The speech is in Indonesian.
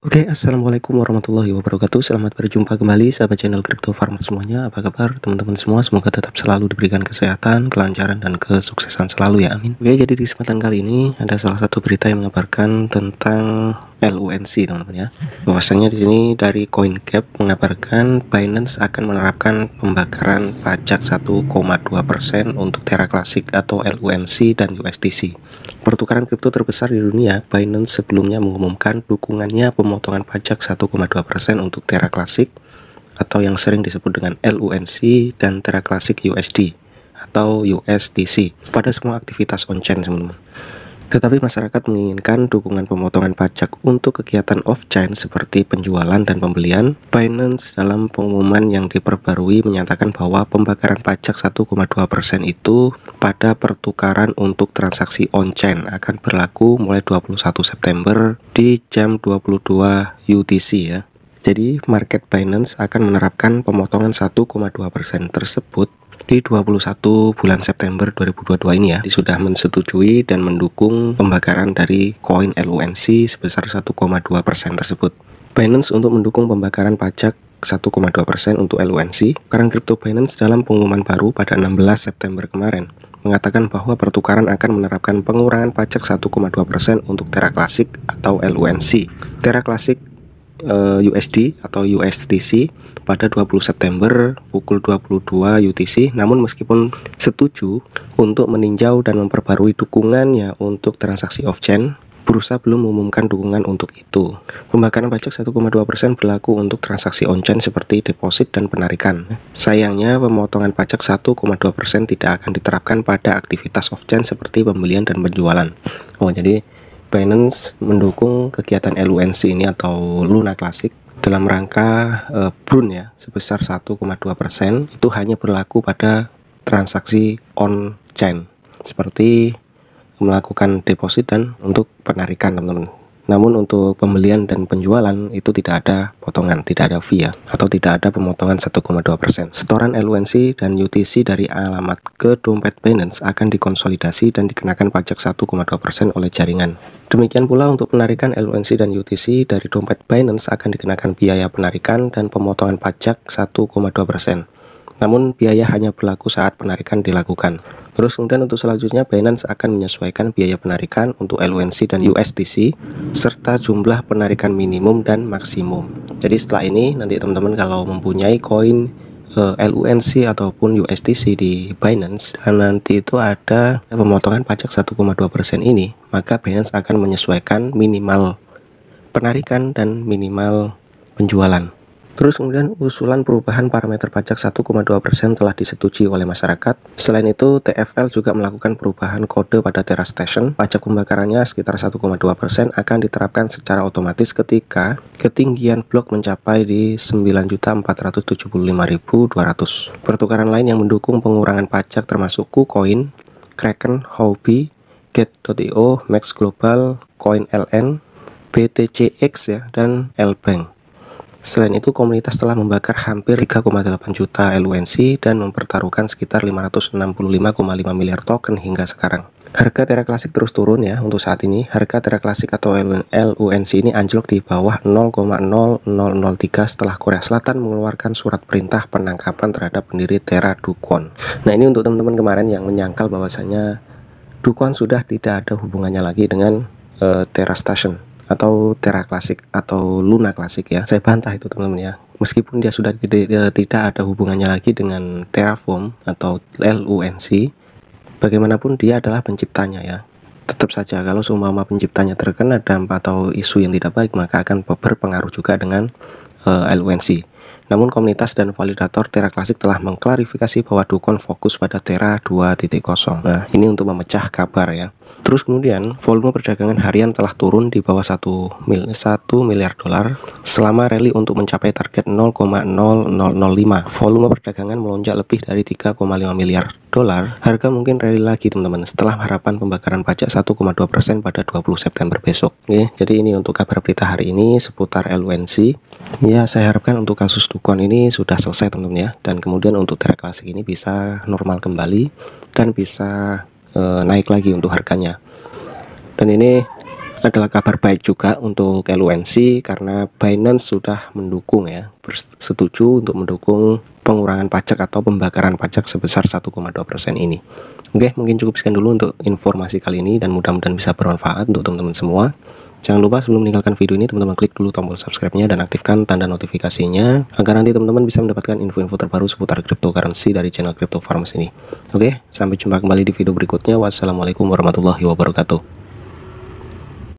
Oke, okay, assalamualaikum warahmatullahi wabarakatuh. Selamat berjumpa kembali sahabat channel Crypto Farm semuanya. Apa kabar teman-teman semua? Semoga tetap selalu diberikan kesehatan, kelancaran dan kesuksesan selalu ya. Amin. Oke, okay, jadi di kesempatan kali ini ada salah satu berita yang mengabarkan tentang LUNC teman-teman ya. Bahwasanya di sini dari Coincap mengabarkan Binance akan menerapkan pembakaran pajak 1,2% untuk Terra Classic atau LUNC dan USDC. Pertukaran kripto terbesar di dunia, Binance sebelumnya mengumumkan dukungannya pemotongan pajak 1,2% untuk Terra Classic atau yang sering disebut dengan LUNC dan Terra Classic USD atau USDC pada semua aktivitas on-chain teman-teman. Tetapi masyarakat menginginkan dukungan pemotongan pajak untuk kegiatan off-chain seperti penjualan dan pembelian. Binance dalam pengumuman yang diperbarui menyatakan bahwa pembakaran pajak 1,2% itu pada pertukaran untuk transaksi on-chain akan berlaku mulai 21 September di jam 22 UTC ya. Jadi market Binance akan menerapkan pemotongan 1,2% tersebut di 21 bulan September 2022 ini ya sudah menyetujui dan mendukung pembakaran dari koin LUNC sebesar 1,2% tersebut. Binance untuk mendukung pembakaran pajak 1,2% untuk LUNC, karena crypto Binance dalam pengumuman baru pada 16 September kemarin mengatakan bahwa pertukaran akan menerapkan pengurangan pajak 1,2% untuk Terra Classic atau LUNC. Terra Classic Eh, USD atau USDC pada 20 September pukul 22 UTC. Namun meskipun setuju untuk meninjau dan memperbarui dukungannya untuk transaksi off-chain, bursa belum mengumumkan dukungan untuk itu. Pembakaran pajak 1,2% berlaku untuk transaksi on-chain seperti deposit dan penarikan. Sayangnya, pemotongan pajak 1,2% tidak akan diterapkan pada aktivitas off-chain seperti pembelian dan penjualan. Oh, jadi Binance mendukung kegiatan LUNC ini atau Luna Classic dalam rangka e, Brun ya sebesar 1,2% itu hanya berlaku pada transaksi on chain seperti melakukan deposit dan untuk penarikan teman-teman namun untuk pembelian dan penjualan itu tidak ada potongan, tidak ada fee ya, atau tidak ada pemotongan 1,2%. Setoran LUNC dan UTC dari alamat ke dompet Binance akan dikonsolidasi dan dikenakan pajak 1,2% oleh jaringan. Demikian pula untuk penarikan LUNC dan UTC dari dompet Binance akan dikenakan biaya penarikan dan pemotongan pajak 1,2%. Namun biaya hanya berlaku saat penarikan dilakukan. Terus kemudian untuk selanjutnya Binance akan menyesuaikan biaya penarikan untuk LUNC dan USDC serta jumlah penarikan minimum dan maksimum. Jadi setelah ini nanti teman-teman kalau mempunyai koin eh, LUNC ataupun USDC di Binance dan nanti itu ada pemotongan pajak 1,2% ini, maka Binance akan menyesuaikan minimal penarikan dan minimal penjualan. Terus kemudian usulan perubahan parameter pajak 1,2% telah disetujui oleh masyarakat. Selain itu, TFL juga melakukan perubahan kode pada teras station. Pajak pembakarannya sekitar 1,2% akan diterapkan secara otomatis ketika ketinggian blok mencapai di 9.475.200. Pertukaran lain yang mendukung pengurangan pajak termasuk KuCoin, Kraken, Hobi, Gate.io, Max Global, CoinLN, BTCX ya, dan Lbank. Selain itu, komunitas telah membakar hampir 3,8 juta LUNC dan mempertaruhkan sekitar 565,5 miliar token hingga sekarang. Harga Terra Classic terus turun ya untuk saat ini. Harga Terra Classic atau LUNC ini anjlok di bawah 0,0003 setelah Korea Selatan mengeluarkan surat perintah penangkapan terhadap pendiri Terra Dukwon. Nah ini untuk teman-teman kemarin yang menyangkal bahwasanya Dukwon sudah tidak ada hubungannya lagi dengan uh, eh, Terra Station atau Terra klasik atau Luna klasik ya. Saya bantah itu teman-teman ya. Meskipun dia sudah tidak, eh, tidak ada hubungannya lagi dengan Terraform atau LUNC, bagaimanapun dia adalah penciptanya ya. Tetap saja kalau seumpama penciptanya terkena dampak atau isu yang tidak baik maka akan berpengaruh juga dengan uh, eh, LUNC. Namun komunitas dan validator Terra Classic telah mengklarifikasi bahwa Dukon fokus pada Terra 2.0. Nah, ini untuk memecah kabar ya. Terus kemudian volume perdagangan harian telah turun di bawah 1, mil 1 miliar dolar selama rally untuk mencapai target 0,0005. Volume perdagangan melonjak lebih dari 3,5 miliar dolar. Harga mungkin rally lagi teman-teman setelah harapan pembakaran pajak 1,2% pada 20 September besok. Oke, jadi ini untuk kabar berita hari ini seputar LUNC. Ya, saya harapkan untuk kasus Dukon diskon ini sudah selesai teman-teman ya dan kemudian untuk Terra klasik ini bisa normal kembali dan bisa e, naik lagi untuk harganya dan ini adalah kabar baik juga untuk LUNC karena Binance sudah mendukung ya setuju untuk mendukung pengurangan pajak atau pembakaran pajak sebesar 1,2% ini oke mungkin cukup sekian dulu untuk informasi kali ini dan mudah-mudahan bisa bermanfaat untuk teman-teman semua Jangan lupa sebelum meninggalkan video ini teman-teman klik dulu tombol subscribe-nya dan aktifkan tanda notifikasinya agar nanti teman-teman bisa mendapatkan info-info terbaru seputar cryptocurrency dari channel Crypto Farmers ini. Oke, sampai jumpa kembali di video berikutnya. Wassalamualaikum warahmatullahi wabarakatuh.